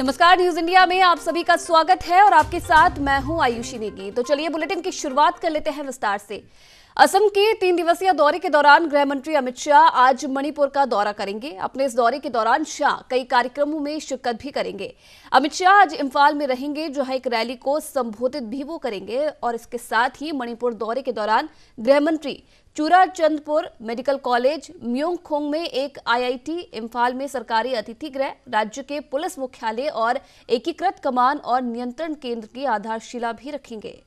नमस्कार news India में आप सभी का स्वागत है और आपके साथ मैं हूं आयुषी नेगी तो चलिए बुलेटिन की शुरुआत कर लेते हैं विस्तार से असम के तीन दिवसीय दौरे के दौरान गृह मंत्री अमित शाह आज मणिपुर का दौरा करेंगे अपने इस दौरे के दौरान शाह कई कार्यक्रमों में शिरकत भी करेंगे अमित शाह आज इम्फाल में रहेंगे जहां एक रैली को संबोधित भी वो करेंगे और इसके साथ ही मणिपुर दौरे के दौरान गृह मंत्री चूराचंदपुर मेडिकल कॉलेज म्योंगखोंग में एक आईआईटी इम्फाल में सरकारी अतिथि गृह राज्य के पुलिस मुख्यालय और एकीकृत कमान और नियंत्रण केंद्र की आधारशिला भी रखेंगे